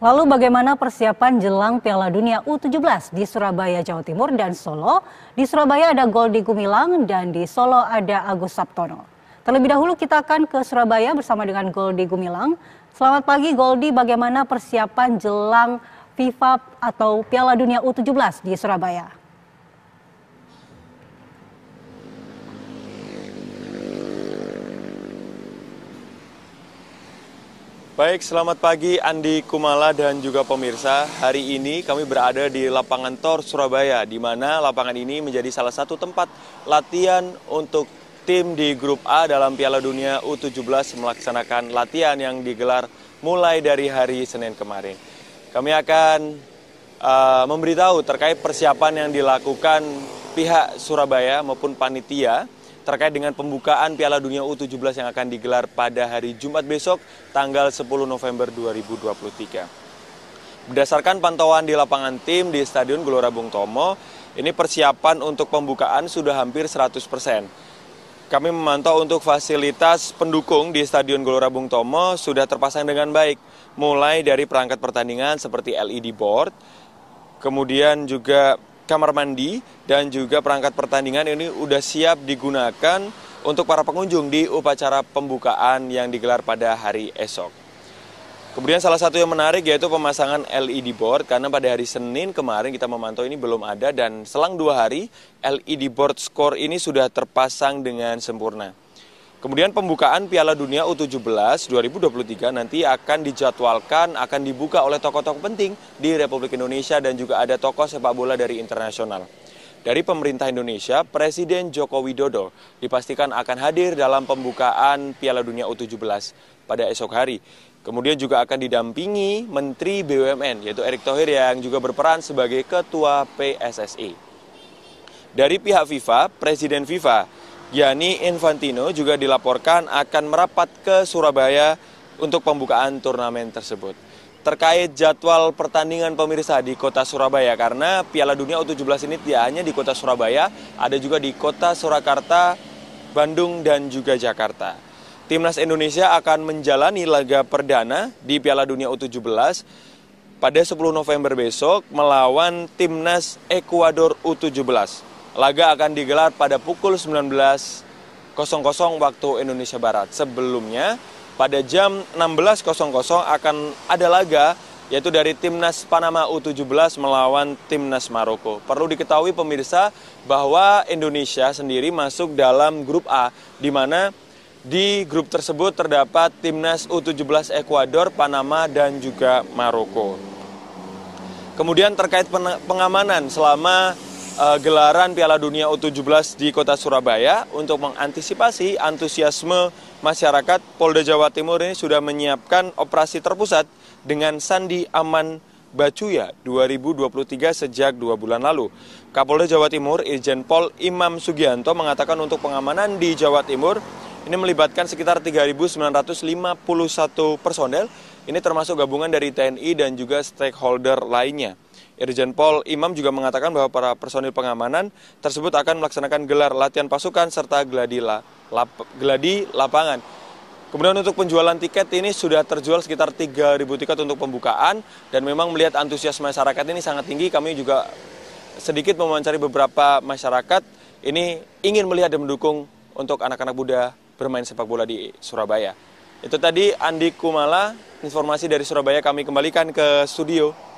Lalu bagaimana persiapan jelang Piala Dunia U17 di Surabaya, Jawa Timur dan Solo? Di Surabaya ada Goldi Gumilang dan di Solo ada Agus Sabtono. Terlebih dahulu kita akan ke Surabaya bersama dengan Goldi Gumilang. Selamat pagi Goldi, bagaimana persiapan jelang FIFA atau Piala Dunia U17 di Surabaya? Baik, selamat pagi Andi Kumala dan juga pemirsa. Hari ini kami berada di lapangan Tor Surabaya, di mana lapangan ini menjadi salah satu tempat latihan untuk tim di grup A dalam Piala Dunia U17 melaksanakan latihan yang digelar mulai dari hari Senin kemarin. Kami akan uh, memberitahu terkait persiapan yang dilakukan pihak Surabaya maupun panitia terkait dengan pembukaan Piala Dunia U17 yang akan digelar pada hari Jumat besok tanggal 10 November 2023. Berdasarkan pantauan di lapangan tim di Stadion Gelora Bung Tomo, ini persiapan untuk pembukaan sudah hampir 100 Kami memantau untuk fasilitas pendukung di Stadion Gelora Bung Tomo sudah terpasang dengan baik, mulai dari perangkat pertandingan seperti LED board, kemudian juga kamar mandi dan juga perangkat pertandingan ini sudah siap digunakan untuk para pengunjung di upacara pembukaan yang digelar pada hari esok. Kemudian salah satu yang menarik yaitu pemasangan LED board karena pada hari Senin kemarin kita memantau ini belum ada dan selang dua hari LED board skor ini sudah terpasang dengan sempurna. Kemudian pembukaan Piala Dunia U17 2023 nanti akan dijadwalkan akan dibuka oleh tokoh-tokoh penting di Republik Indonesia dan juga ada tokoh sepak bola dari internasional. Dari pemerintah Indonesia, Presiden Joko Widodo dipastikan akan hadir dalam pembukaan Piala Dunia U17 pada esok hari. Kemudian juga akan didampingi Menteri BUMN yaitu Erick Thohir yang juga berperan sebagai Ketua PSSI. Dari pihak FIFA, Presiden FIFA Gianni Infantino juga dilaporkan akan merapat ke Surabaya untuk pembukaan turnamen tersebut. Terkait jadwal pertandingan pemirsa di kota Surabaya karena Piala Dunia U17 ini tidak hanya di kota Surabaya, ada juga di kota Surakarta, Bandung dan juga Jakarta. Timnas Indonesia akan menjalani laga perdana di Piala Dunia U17 pada 10 November besok melawan Timnas Ekuador U17. Laga akan digelar pada pukul 19.00 waktu Indonesia Barat. Sebelumnya, pada jam 16.00 akan ada laga yaitu dari timnas Panama U17 melawan timnas Maroko. Perlu diketahui pemirsa bahwa Indonesia sendiri masuk dalam grup A di mana di grup tersebut terdapat timnas U17 Ekuador, Panama dan juga Maroko. Kemudian terkait pengamanan selama Eh, gelaran Piala Dunia U17 di kota Surabaya untuk mengantisipasi antusiasme masyarakat Polda Jawa Timur ini sudah menyiapkan operasi terpusat dengan Sandi Aman Bacuya 2023 sejak dua bulan lalu. Kapolda Jawa Timur Irjen Pol Imam Sugianto mengatakan untuk pengamanan di Jawa Timur ini melibatkan sekitar 3.951 personel. Ini termasuk gabungan dari TNI dan juga stakeholder lainnya. Irjen Pol Imam juga mengatakan bahwa para personil pengamanan tersebut akan melaksanakan gelar latihan pasukan serta gladi, la, lap, gladi lapangan. Kemudian untuk penjualan tiket ini sudah terjual sekitar 3.000 tiket untuk pembukaan dan memang melihat antusias masyarakat ini sangat tinggi. Kami juga sedikit memancari beberapa masyarakat ini ingin melihat dan mendukung untuk anak-anak muda bermain sepak bola di Surabaya. Itu tadi Andi Kumala, informasi dari Surabaya kami kembalikan ke studio.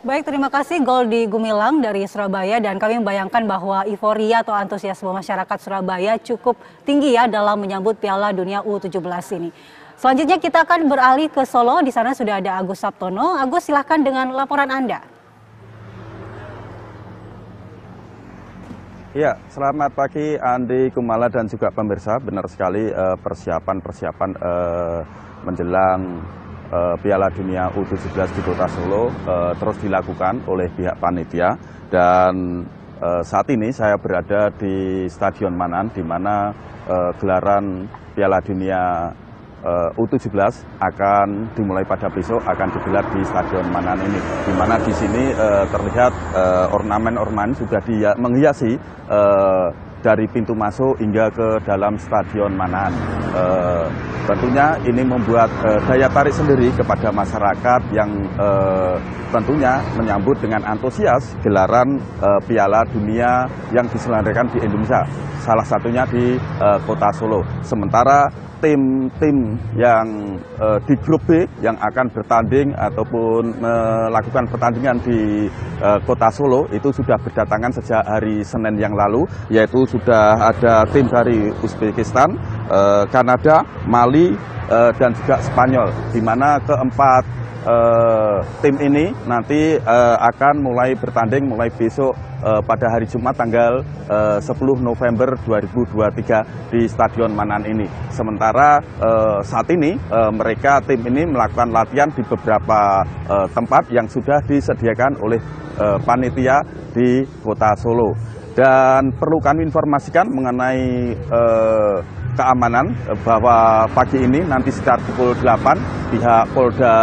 Baik, terima kasih Goldi Gumilang dari Surabaya dan kami membayangkan bahwa euforia atau antusiasme masyarakat Surabaya cukup tinggi ya dalam menyambut Piala Dunia U17 ini. Selanjutnya kita akan beralih ke Solo, di sana sudah ada Agus Sabtono. Agus silahkan dengan laporan Anda. Ya, selamat pagi Andi Kumala dan juga pemirsa. Benar sekali eh, persiapan-persiapan eh, menjelang Eh, Piala Dunia U17 di Kota Solo eh, terus dilakukan oleh pihak panitia dan eh, saat ini saya berada di Stadion Manan di mana gelaran Piala Dunia U17 akan dimulai pada besok akan digelar di Stadion Manan ini di mana di sini terlihat ornamen-ornamen sudah menghiasi dari pintu masuk hingga ke dalam Stadion Manan. E, tentunya ini membuat e, daya tarik sendiri kepada masyarakat yang e, tentunya menyambut dengan antusias gelaran e, Piala Dunia yang diselenggarakan di Indonesia, salah satunya di e, kota Solo. Sementara tim-tim yang uh, di grup B yang akan bertanding ataupun melakukan pertandingan di uh, kota Solo itu sudah berdatangan sejak hari Senin yang lalu yaitu sudah ada tim dari Uzbekistan, eh, Kanada, Mali dan juga Spanyol di mana keempat Eh, tim ini nanti eh, akan mulai bertanding mulai besok eh, pada hari Jumat tanggal 10 November 2023 di Stadion Manan ini. Sementara saat ini mereka tim ini melakukan latihan di beberapa tempat yang sudah disediakan oleh panitia di Kota Solo. Dan perlu kami informasikan mengenai keamanan eh, bahwa pagi ini nanti sekitar pukul 8 pihak Polda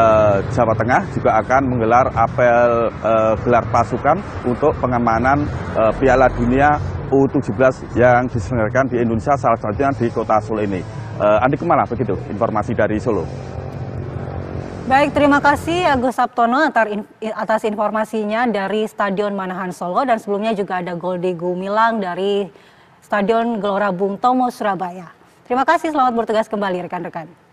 Jawa Tengah juga akan menggelar apel eh, gelar pasukan untuk pengamanan eh, Piala Dunia U17 yang diselenggarakan di Indonesia salah satunya di kota Solo ini. Eh, Andi kemana begitu informasi dari Solo. Baik, terima kasih Agus Sabtono atas informasinya dari Stadion Manahan Solo dan sebelumnya juga ada Goldie Gumilang dari Stadion Gelora Bung Tomo Surabaya. Terima kasih, selamat bertugas kembali rekan-rekan.